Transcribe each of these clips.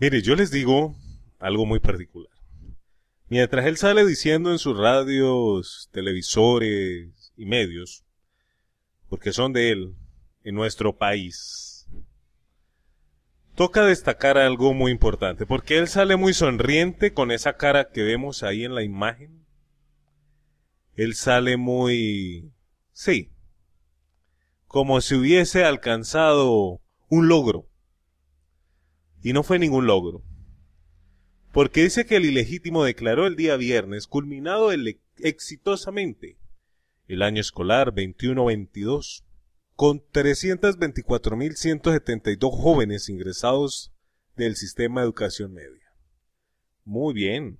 Mire, yo les digo algo muy particular. Mientras él sale diciendo en sus radios, televisores y medios, porque son de él, en nuestro país, toca destacar algo muy importante, porque él sale muy sonriente con esa cara que vemos ahí en la imagen. Él sale muy... sí, como si hubiese alcanzado un logro y no fue ningún logro. Porque dice que el ilegítimo declaró el día viernes culminado e-, exitosamente el año escolar 21-22 con 324.172 jóvenes ingresados del sistema de educación media. Muy bien,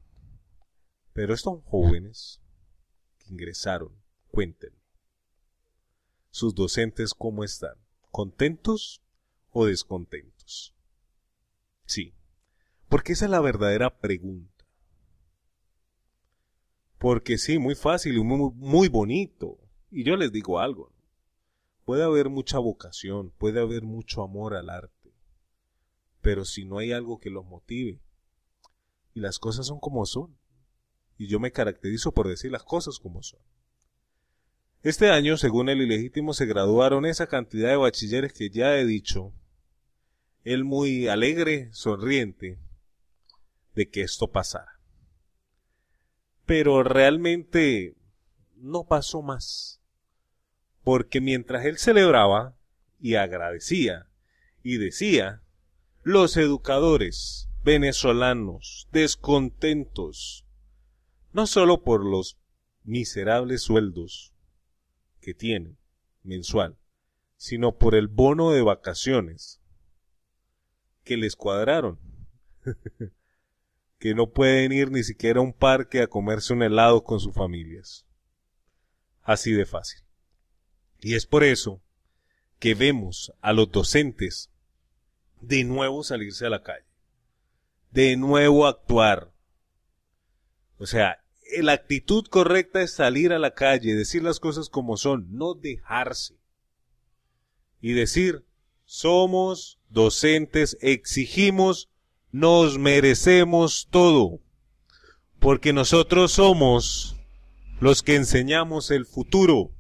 pero estos jóvenes que ingresaron, cuéntenme, sus docentes cómo están, contentos o descontentos. Sí, porque esa es la verdadera pregunta. Porque sí, muy fácil y muy, bonito. Y yo les digo algo. Puede haber mucha vocación, puede haber mucho amor al arte. Pero si no hay algo que los motive, y las cosas son como son, y yo me caracterizo por decir las cosas como son. Este año, según el ilegítimo, se graduaron esa cantidad de bachilleres que ya he dicho, él muy alegre, sonriente, de que esto pasara. Pero realmente no pasó más, porque mientras él celebraba y agradecía y decía, los educadores venezolanos descontentos, no sólo por los miserables sueldos que tienen mensual, sino por el bono de vacaciones que les cuadraron. que no pueden ir ni siquiera a un parque a comerse un helado con sus familias. Así de fácil. Y es por eso que vemos a los docentes de nuevo salirse a la calle, de nuevo actuar. O sea, la actitud correcta es salir a la calle, decir las cosas como son, no dejarse. Y decir, somos docentes, exigimos, nos merecemos todo, porque nosotros somos los que enseñamos el futuro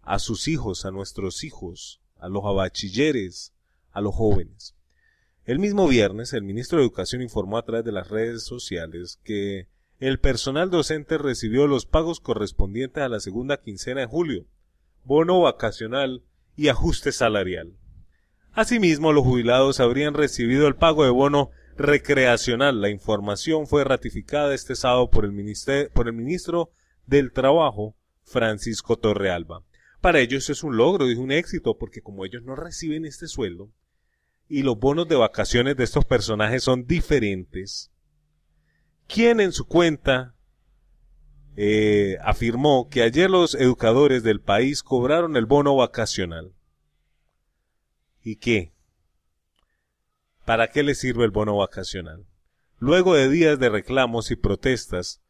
a sus hijos, a nuestros hijos, a los bachilleres, a los jóvenes. El mismo viernes, el ministro de Educación informó a través de las redes sociales que el personal docente recibió los pagos correspondientes a la segunda quincena de julio, bono vacacional y ajuste salarial. Asimismo, los jubilados habrían recibido el pago de bono recreacional. La información fue ratificada este sábado por el, ministro del Trabajo, Francisco Torrealba. Para ellos es un logro, y un éxito, porque como ellos no reciben este sueldo, y los bonos de vacaciones de estos personajes son diferentes, ¿quién en su cuenta eh, afirmó que ayer los educadores del país cobraron el bono vacacional. ¿Y qué? ¿Para qué les sirve el bono vacacional? Luego de días de reclamos y protestas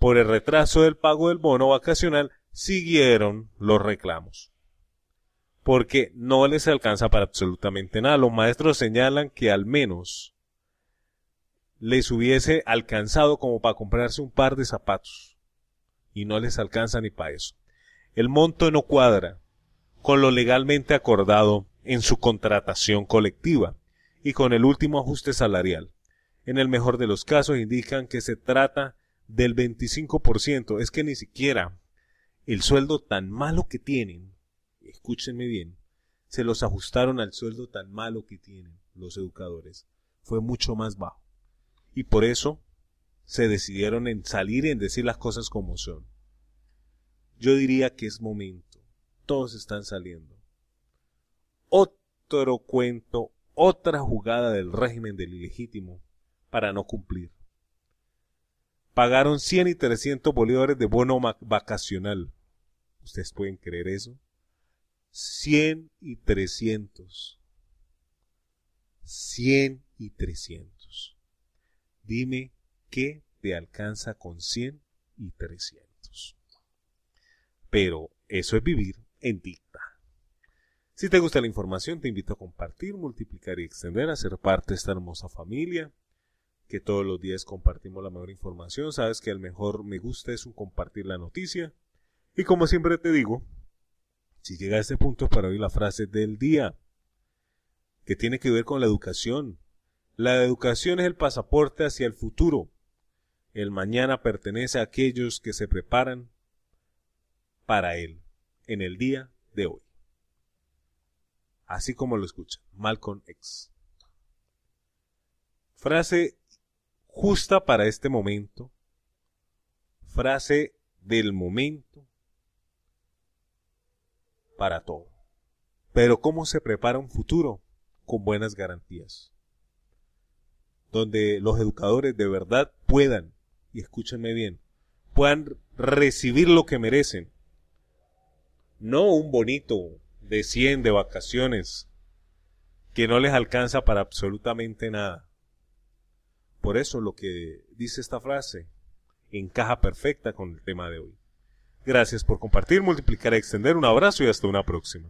por el retraso del pago del bono vacacional, siguieron los reclamos. Porque no les alcanza para absolutamente nada. Los maestros señalan que al menos les hubiese alcanzado como para comprarse un par de zapatos y no les alcanza ni para eso. El monto no cuadra con lo legalmente acordado en su contratación colectiva y con el último ajuste salarial. En el mejor de los casos indican que se trata del 25%. Es que ni siquiera el sueldo tan malo que tienen, escúchenme bien, se los ajustaron al sueldo tan malo que tienen los educadores. Fue mucho más bajo. Y por eso se decidieron en salir y en decir las cosas como son. Yo diría que es momento. Todos están saliendo. Otro cuento, otra jugada del régimen del ilegítimo para no cumplir. Pagaron 100 y 300 bolívares de bono vacacional. ¿Ustedes pueden creer eso? 100 y 300. 100 y 300. Dime qué te alcanza con 100 y 300 pero eso es vivir en dicta. Si te gusta la información, te invito a compartir, multiplicar y extender, a ser parte de esta hermosa familia, que todos los días compartimos la mejor información. Sabes que el mejor me gusta es compartir la noticia. Y como siempre te digo, si llega a este punto es para oír la frase del día, que tiene que ver con la educación. La educación es el pasaporte hacia el futuro. El mañana pertenece a aquellos que se preparan para él en el día de hoy. Así como lo escucha, Malcolm X. Frase justa para este momento, frase del momento para todo. Pero ¿cómo se prepara un futuro con buenas garantías? Donde los educadores de verdad puedan, y escúchenme bien, puedan recibir lo que merecen no un bonito de 100 de vacaciones que no les alcanza para absolutamente nada. Por eso lo que dice esta frase encaja perfecta con el tema de hoy. Gracias por compartir, multiplicar, extender. Un abrazo y hasta una próxima.